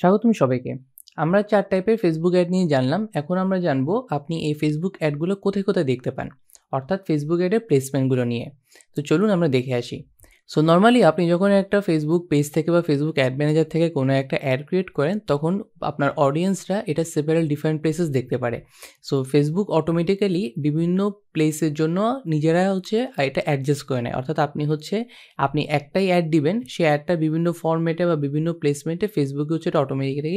স্বাগতম সবাইকে আমরা চার টাইপের ফেসবুক অ্যাড নিয়ে জানলাম এখন আমরা জানবো আপনি এই ফেসবুক অ্যাডগুলো কোথায় কোথায় দেখতে পান অর্থাৎ ফেসবুক অ্যাডের প্লেসমেন্টগুলো নিয়ে তো চলুন আমরা দেখে আসি সো নর্মালি আপনি যখন একটা ফেসবুক পেজ থেকে বা ফেসবুক অ্যাড ম্যানেজার থেকে কোনো একটা অ্যাড ক্রিয়েট করেন তখন আপনার অডিয়েন্সরা এটা সেপারেল ডিফারেন্ট প্লেসেস দেখতে পারে সো ফেসবুক অটোমেটিক্যালি বিভিন্ন প্লেসের জন্য নিজেরা হচ্ছে এটা অ্যাডজাস্ট করে নেয় অর্থাৎ আপনি হচ্ছে আপনি একটাই অ্যাড দিবেন সেই অ্যাডটা বিভিন্ন ফর্মেটে বা বিভিন্ন প্লেসমেন্টে ফেসবুকে হচ্ছে এটা অটোমেটিক্যালি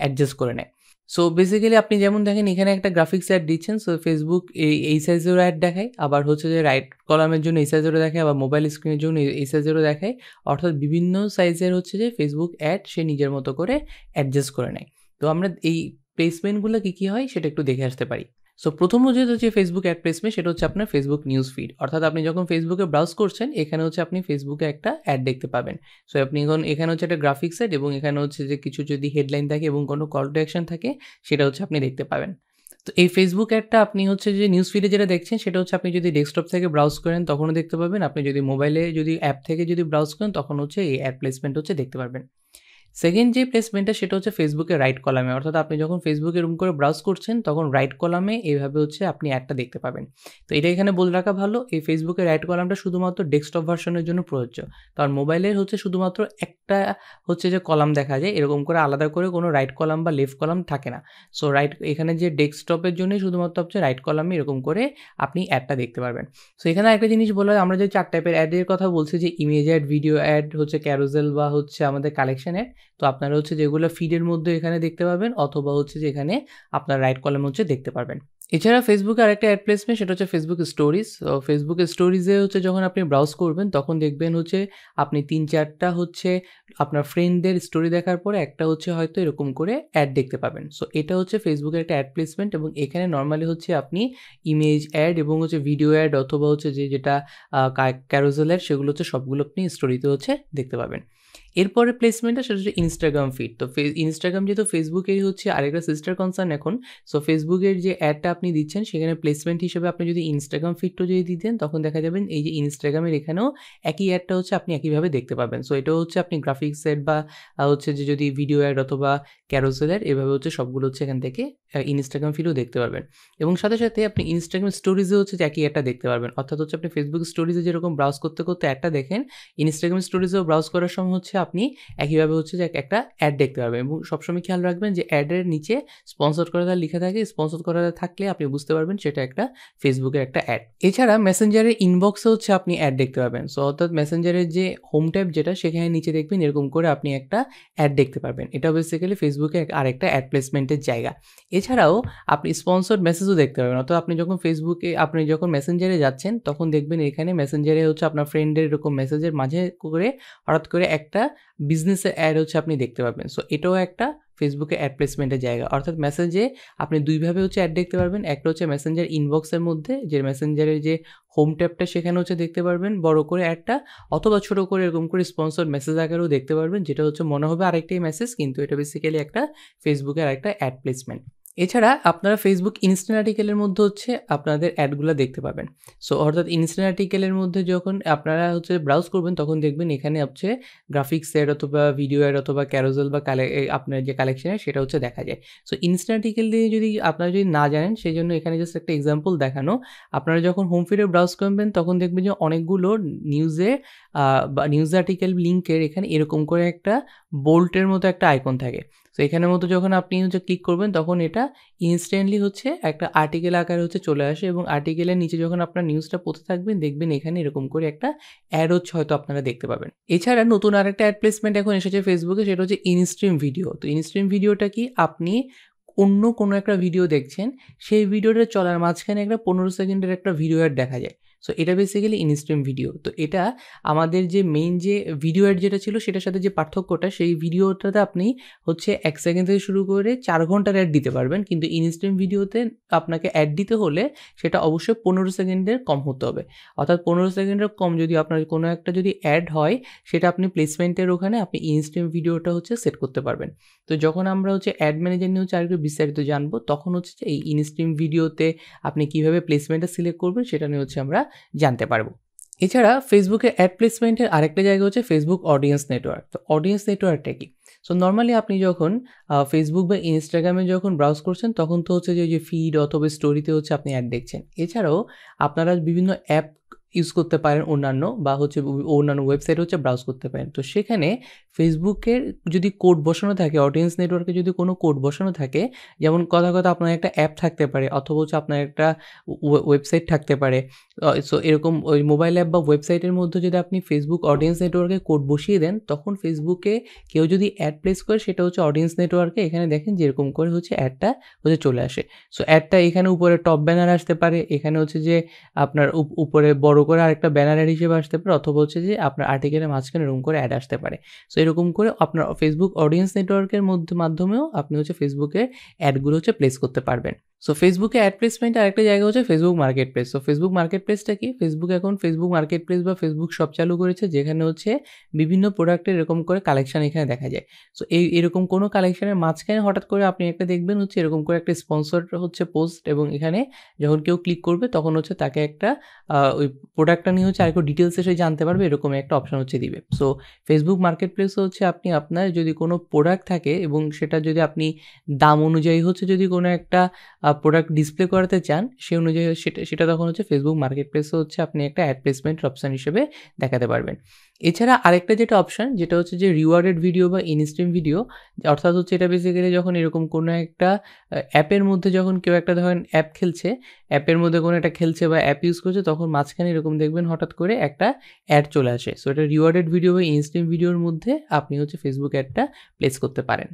অ্যাডজাস্ট করে নেয় সো বেসিক্যালি আপনি যেমন দেখেন এখানে একটা গ্রাফিক্স অ্যাড দিচ্ছেন সো ফেসবুক এই এই সাইজেরও অ্যাড দেখায় আবার হচ্ছে যে রাইট কলামের জন্য এই সাইজেরও দেখায় আবার মোবাইল স্ক্রিনের জন্য এই সাইজেরও দেখায় অর্থাৎ বিভিন্ন সাইজের হচ্ছে যে ফেসবুক অ্যাড সে নিজের মতো করে অ্যাডজাস্ট করে নেয় তো আমরা এই প্লেসমেন্টগুলো কী কী হয় সেটা একটু দেখে আসতে পারি সো প্রথম যেটা হচ্ছে ফেসবুক অ্যাড প্লেসমেন্ট সেটা হচ্ছে আপনার ফেসবুক নিউজ ফিড অর্থাৎ আপনি যখন ফেসবুকে ব্রাউজ করছেন এখানে হচ্ছে আপনি ফেসবুকে একটা অ্যাড দেখতে পাবেন সো আপনি এখন এখানে হচ্ছে একটা গ্রাফিক্স অ্যাড এবং এখানে হচ্ছে যে কিছু যদি হেডলাইন থাকে এবং কোনো কল টু অ্যাকশন থাকে সেটা হচ্ছে আপনি দেখতে পাবেন তো এই ফেসবুক অ্যাডটা আপনি হচ্ছে যে নিউজ ফিডে যেটা দেখছেন সেটা হচ্ছে আপনি যদি ডেস্কটপ থেকে ব্রাউজ করেন তখনও দেখতে পাবেন আপনি যদি মোবাইলে যদি অ্যাপ থেকে যদি ব্রাউজ করেন তখন হচ্ছে এই অ্যাড প্লেসমেন্ট হচ্ছে দেখতে পারবেন সেকেন্ড যে প্লেসমেন্টটা সেটা হচ্ছে ফেসবুকে রাইট কলামে অর্থাৎ আপনি যখন ফেসবুকে রুম করে ব্রাউজ করছেন তখন রাইট কলামে এইভাবে হচ্ছে আপনি অ্যাডটা দেখতে পাবেন তো এটা এখানে বলে রাখা ভালো এই ফেসবুকে রাইট কলামটা শুধুমাত্র ডেস্কটপ ভার্সনের জন্য প্রযোজ্য কারণ মোবাইলের হচ্ছে শুধুমাত্র একটা হচ্ছে যে কলাম দেখা যায় এরকম করে আলাদা করে কোনো রাইট কলাম বা লেফট কলাম থাকে না সো রাইট এখানে যে ডেস্কটপের জন্যই শুধুমাত্র হচ্ছে রাইট কলামে এরকম করে আপনি অ্যাডটা দেখতে পারবেন সো এখানে একটা জিনিস বলা আমরা যে চার টাইপের অ্যাডের কথা বলছি যে ইমেজ অ্যাড ভিডিও অ্যাড হচ্ছে ক্যারোজেল বা হচ্ছে আমাদের কালেকশন অ্যাড তো আপনারা হচ্ছে যেগুলো ফিডের মধ্যে এখানে দেখতে পাবেন অথবা হচ্ছে যে এখানে আপনার রাইট কলম হচ্ছে দেখতে পারবেন এছাড়া ফেসবুকে আরেকটা অ্যাড প্লেসমেন্ট সেটা হচ্ছে ফেসবুক স্টোরিজ তো ফেসবুক স্টোরিজে হচ্ছে যখন আপনি ব্রাউজ করবেন তখন দেখবেন হচ্ছে আপনি তিন চারটা হচ্ছে আপনার ফ্রেন্ডদের স্টোরি দেখার পরে একটা হচ্ছে হয়তো এরকম করে অ্যাড দেখতে পাবেন সো এটা হচ্ছে ফেসবুকের একটা অ্যাড প্লেসমেন্ট এবং এখানে নর্মালি হচ্ছে আপনি ইমেজ অ্যাড এবং হচ্ছে ভিডিও অ্যাড অথবা হচ্ছে যে যেটা ক্যারোজেল অ্যাড সেগুলো হচ্ছে সবগুলো আপনি স্টোরিতে হচ্ছে দেখতে পাবেন এরপরে প্লেসমেন্টটা সেটা হচ্ছে ইনস্টাগ্রাম ফিড তো ইনস্টাগ্রাম যেহেতু ফেসবুকের হচ্ছে আরেকটা সিস্টার কনসার্ন এখন সো ফেসবুকের যে অ্যাডটা আপনি দিচ্ছেন সেখানে প্লেসমেন্ট হিসেবে আপনি যদি ইনস্টাগ্রাম ফিডটা যদি দিতেন তখন দেখা যাবেন এই যে ইনস্টাগ্রামের এখানেও একই অ্যাডটা হচ্ছে আপনি একইভাবে দেখতে পাবেন সো এটা হচ্ছে আপনি গ্রাফিক্স অ্যাড বা হচ্ছে যে যদি ভিডিও অ্যাড অথবা ক্যারোসেল অ্যাড এভাবে হচ্ছে সবগুলো হচ্ছে এখান থেকে ইনস্টাগ্রাম ফিডও দেখতে পারবেন এবং সাথে সাথে আপনি ইনস্টাগ্রাম স্টোরিজে হচ্ছে যে একই অ্যাডটা দেখতে পারবেন অর্থাৎ হচ্ছে আপনি ফেসবুক স্টোরিজে যেরকম ব্রাউজ করতে করতে অ্যাডটা দেখেন ইনস্টাগ্রাম স্টোরিজেও ব্রাউজ করার সময় হচ্ছে আপনি একইভাবে হচ্ছে যে একটা অ্যাড দেখতে পারবেন এবং সবসময় খেয়াল রাখবেন যে অ্যাডের নিচে স্পন্সর করা লিখে থাকে স্পন্সর করা থাকলে আপনি বুঝতে পারবেন সেটা একটা ফেসবুকের একটা অ্যাড এছাড়া মেসেঞ্জারের ইনবক্সে হচ্ছে আপনি অ্যাড দেখতে পাবেন সো অর্থাৎ মেসেঞ্জারের যে হোম ট্যাব যেটা সেখানে নিচে দেখবেন এরকম করে আপনি একটা অ্যাড দেখতে পারবেন এটা বেসিক্যালি ফেসবুকে আরেকটা অ্যাড প্লেসমেন্টের জায়গা এছাড়াও আপনি স্পন্সর মেসেজও দেখতে পাবেন অর্থাৎ আপনি যখন ফেসবুকে আপনি যখন মেসেঞ্জারে যাচ্ছেন তখন দেখবেন এখানে মেসেঞ্জারে হচ্ছে আপনার ফ্রেন্ডের এরকম মেসেজের মাঝে করে হঠাৎ করে একটা বিজনেসে অ্যাড হচ্ছে আপনি দেখতে পাবেন সো এটাও একটা ফেসবুকে অ্যাড প্লেসমেন্টের জায়গা অর্থাৎ মেসেজে আপনি দুইভাবে হচ্ছে অ্যাড দেখতে পারবেন একটা হচ্ছে মেসেঞ্জার ইনবক্সের মধ্যে যে মেসেঞ্জারের যে হোম ট্যাপটা সেখানে হচ্ছে দেখতে পারবেন বড় করে অ্যাডটা অথবা ছোট করে এরকম করে স্পন্সর মেসেজ আকারেও দেখতে পারবেন যেটা হচ্ছে মনে হবে আরেকটাই মেসেজ কিন্তু এটা বেসিক্যালি একটা ফেসবুকের আরেকটা অ্যাড প্লেসমেন্ট এছাড়া আপনারা ফেসবুক ইনস্ট্যান্ট আর্টিকেলের মধ্যে হচ্ছে আপনাদের অ্যাডগুলো দেখতে পাবেন সো অর্থাৎ ইনস্ট্যান্ট আর্টিকেলের মধ্যে যখন আপনারা হচ্ছে ব্রাউজ করবেন তখন দেখবেন এখানে হচ্ছে গ্রাফিক্স অ্যাড অথবা ভিডিও অ্যাড অথবা ক্যারোজেল বা আপনার যে কালেকশন সেটা হচ্ছে দেখা যায় সো ইনস্ট্যান্ট আর্টিকেল দিয়ে যদি আপনারা যদি না জানেন সেই জন্য এখানে জাস্ট একটা এক্সাম্পল দেখানো আপনারা যখন হোম ফিডে ব্রাউজ করবেন তখন দেখবেন যে অনেকগুলো নিউজে বা নিউজ আর্টিকেল লিঙ্কের এখানে এরকম করে একটা বোল্টের মতো একটা আইকন থাকে সো এখানের মতো যখন আপনি হচ্ছে ক্লিক করবেন তখন এটা ইনস্ট্যান্টলি হচ্ছে একটা আর্টিকেল আকারে হচ্ছে চলে আসে এবং আর্টিকেলের নিচে যখন আপনার নিউজটা পড়তে থাকবেন দেখবেন এখানে এরকম করে একটা হচ্ছে হয়তো আপনারা দেখতে পাবেন এছাড়া নতুন আর একটা অ্যাডপ্লেসমেন্ট এখন এসেছে ফেসবুকে সেটা হচ্ছে ইনস্ট্রিম ভিডিও তো ইনস্ট্রিম ভিডিওটা কি আপনি অন্য কোনো একটা ভিডিও দেখছেন সেই ভিডিওটা চলার মাঝখানে একটা পনেরো সেকেন্ডের একটা ভিডিও অ্যাড দেখা যায় সো এটা বেসিক্যালি ইনস্ট্রিম ভিডিও তো এটা আমাদের যে মেইন যে ভিডিও অ্যাড যেটা ছিল সেটার সাথে যে পার্থক্যটা সেই ভিডিওটাতে আপনি হচ্ছে এক সেকেন্ড থেকে শুরু করে চার ঘন্টার অ্যাড দিতে পারবেন কিন্তু ইনস্ট্রিম ভিডিওতে আপনাকে অ্যাড দিতে হলে সেটা অবশ্যই পনেরো সেকেন্ডের কম হতে হবে অর্থাৎ পনেরো সেকেন্ডের কম যদি আপনার কোনো একটা যদি অ্যাড হয় সেটা আপনি প্লেসমেন্টের ওখানে আপনি ইনস্ট্রিম ভিডিওটা হচ্ছে সেট করতে পারবেন তো যখন আমরা হচ্ছে অ্যাড ম্যানেজার নিয়ে হচ্ছে আরেকটু বিস্তারিত জানবো তখন হচ্ছে এই ইনস্ট্রিম ভিডিওতে আপনি কীভাবে প্লেসমেন্টটা সিলেক্ট করবেন সেটা নিয়ে হচ্ছে আমরা জানতে পারবো এছাড়া ফেসবুকে অ্যাড প্লেসমেন্টের আরেকটা জায়গা হচ্ছে ফেসবুক অডিয়েন্স নেটওয়ার্ক তো অডিয়েন্স নেটওয়ার্কটা কি সো নর্মালি আপনি যখন ফেসবুক বা ইনস্টাগ্রামে যখন ব্রাউজ করছেন তখন তো হচ্ছে যে ফিড অথবা স্টোরিতে হচ্ছে আপনি অ্যাড দেখছেন এছাড়াও আপনারা বিভিন্ন অ্যাপ ইউজ করতে পারেন অন্যান্য বা হচ্ছে অন্যান্য ওয়েবসাইট হচ্ছে ব্রাউজ করতে পারেন তো সেখানে ফেসবুকের যদি কোড বসানো থাকে অডিয়েন্স নেটওয়ার্কে যদি কোনো কোড বসানো থাকে যেমন কথা কথা আপনার একটা অ্যাপ থাকতে পারে অথবা হচ্ছে আপনার একটা ওয়েবসাইট থাকতে পারে সো এরকম ওই মোবাইল অ্যাপ বা ওয়েবসাইটের মধ্যে যদি আপনি ফেসবুক অডিয়েন্স নেটওয়ার্কে কোড বসিয়ে দেন তখন ফেসবুকে কেউ যদি অ্যাড প্লেস করে সেটা হচ্ছে অডিয়েন্স নেটওয়ার্কে এখানে দেখেন যেরকম করে হচ্ছে অ্যাডটা হচ্ছে চলে আসে সো অ্যাডটা এখানে উপরে টপ ব্যানার আসতে পারে এখানে হচ্ছে যে আপনার উপরে বড় করে আরেকটা ব্যানার অ্যাড হিসেবে আসতে পারে অথবা হচ্ছে যে আপনার আর্টিকেলের মাঝখানে এরকম করে অ্যাড আসতে পারে সো এরকম করে আপনার ফেসবুক অডিয়েন্স নেটওয়ার্কের মধ্যে মাধ্যমেও আপনি হচ্ছে ফেসবুকে অ্যাডগুলো হচ্ছে প্লেস করতে পারবেন সো ফেসবুকে অ্যাড প্লেসমেন্ট আর একটা জায়গা হচ্ছে Facebook market place so Facebook market প্লেসটা কি ফেসবুক এখন ফেসবুক মার্কেট প্লেস বা ফেসবুক শপ চালু করেছে যেখানে হচ্ছে বিভিন্ন প্রোডাক্টের এরকম করে কালেকশন এখানে দেখা যায় সো এই এরকম কোনো কালেকশনের মাঝখানে হঠাৎ করে আপনি একটা দেখবেন হচ্ছে এরকম করে একটা স্পন্সর হচ্ছে পোস্ট এবং এখানে যখন কেউ ক্লিক করবে তখন হচ্ছে তাকে একটা ওই প্রোডাক্টটা নিয়ে হচ্ছে আর একটু ডিটেলসে সে জানতে পারবে এরকম একটা অপশন হচ্ছে দিবে সো ফেসবুক মার্কেট প্লেসে হচ্ছে আপনি আপনার যদি কোনো প্রোডাক্ট থাকে এবং সেটা যদি আপনি দাম অনুযায়ী হচ্ছে যদি কোনো একটা প্রোডাক্ট ডিসপ্লে করাতে চান সেই অনুযায়ী সেটা সেটা তখন হচ্ছে ফেসবুক মার্কেট প্লেসও হচ্ছে আপনি একটা অ্যাড প্লেসমেন্টের অপশান হিসেবে দেখাতে পারবেন এছাড়া আরেকটা যেটা অপশান যেটা হচ্ছে যে রিওয়ার্ডেড ভিডিও বা ইনস্ট্রিম ভিডিও অর্থাৎ হচ্ছে এটা বেসিক্যালি যখন এরকম কোনো একটা অ্যাপের মধ্যে যখন কেউ একটা ধরেন অ্যাপ খেলছে অ্যাপের মধ্যে কোনো একটা খেলছে বা অ্যাপ ইউজ করছে তখন মাঝখানে এরকম দেখবেন হঠাৎ করে একটা অ্যাড চলে আসে সো এটা রিওয়ার্ডেড ভিডিও বা ইনস্ট্রিম ভিডিওর মধ্যে আপনি হচ্ছে ফেসবুক অ্যাডটা প্লেস করতে পারেন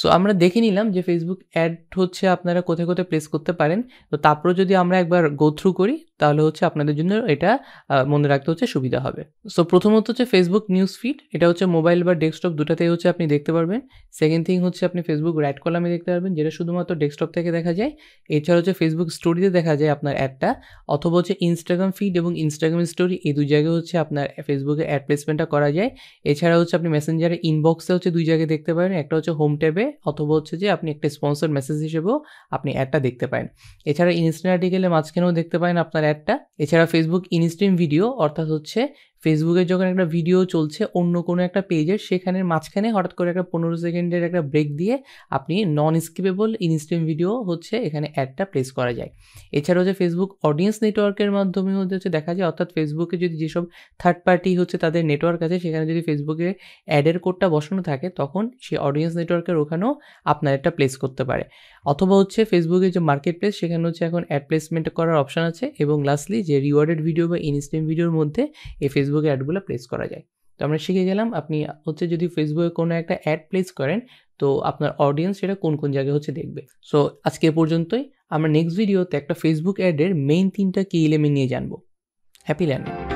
সো আমরা দেখে নিলাম যে ফেসবুক অ্যাড হচ্ছে আপনারা কোথায় কোথায় প্লেস করতে পারেন তো তারপরে যদি আমরা একবার গো থ্রু করি তাহলে হচ্ছে আপনাদের জন্য এটা মনে রাখতে হচ্ছে সুবিধা হবে সো প্রথমত হচ্ছে ফেসবুক নিউজ ফিড এটা হচ্ছে মোবাইল বা ডেস্কটপ দুটাতেই হচ্ছে আপনি দেখতে পারবেন সেকেন্ড থিং হচ্ছে আপনি ফেসবুক র্যাড কলামে দেখতে পারবেন যেটা শুধুমাত্র ডেস্কটপ থেকে দেখা যায় এছাড়া হচ্ছে ফেসবুক স্টোরিতে দেখা যায় আপনার অ্যাডটা অথবা হচ্ছে ইনস্টাগ্রাম ফিড এবং ইনস্টাগ্রাম স্টোরি এই দুই জায়গায় হচ্ছে আপনার ফেসবুকে অ্যাড প্লেসমেন্টটা করা যায় এছাড়া হচ্ছে আপনি মেসেঞ্জারে ইনবক্সে হচ্ছে দুই জায়গায় দেখতে পারেন একটা হচ্ছে হোম ট্যাবে অথবা হচ্ছে যে আপনি একটা স্পন্সর মেসেজ হিসেবেও আপনি অ্যাডটা দেখতে পারেন এছাড়া ইনস্টা আর্টিকেলে মাঝখানেও দেখতে পারেন আপনার অ্যাডটা এছাড়া ফেসবুক ইনস্ট্রিম ভিডিও অর্থাৎ হচ্ছে ফেসবুকে যখন একটা ভিডিও চলছে অন্য কোনো একটা পেজের সেখানে মাঝখানে হঠাৎ করে একটা পনেরো সেকেন্ডের একটা ব্রেক দিয়ে আপনি নন স্কিপেবল ইনস্টেন্ট ভিডিও হচ্ছে এখানে অ্যাডটা প্লেস করা যায় এছাড়াও যে ফেসবুক অডিয়েন্স নেটওয়ার্কের মাধ্যমে হচ্ছে দেখা যায় অর্থাৎ ফেসবুকে যদি যেসব থার্ড পার্টি হচ্ছে তাদের নেটওয়ার্ক আছে সেখানে যদি ফেসবুকে অ্যাডের কোডটা বসানো থাকে তখন সে অডিয়েন্স নেটওয়ার্কের ওখানেও আপনার একটা প্লেস করতে পারে অথবা হচ্ছে ফেসবুকে যে মার্কেট প্লেস সেখানে হচ্ছে এখন অ্যাড প্লেসমেন্ট করার অপশান আছে এবং লাস্টলি যে রিওয়ার্ডেড ভিডিও বা ইনস্টেন্ট ভিডিওর মধ্যে এই ফেসবুক ফেসবুকে অ্যাডগুলো প্লেস করা যায় তো আমরা শিখে গেলাম আপনি হচ্ছে যদি ফেসবুকে কোনো একটা অ্যাড প্লেস করেন তো আপনার অডিয়েন্স সেটা কোন কোন জায়গায় হচ্ছে দেখবে সো আজকে পর্যন্তই আমরা নেক্সট ভিডিওতে একটা ফেসবুক অ্যাডের মেইন তিনটা কি এলিমেন্ট নিয়ে জানবো হ্যাপি ল্যান্ডিং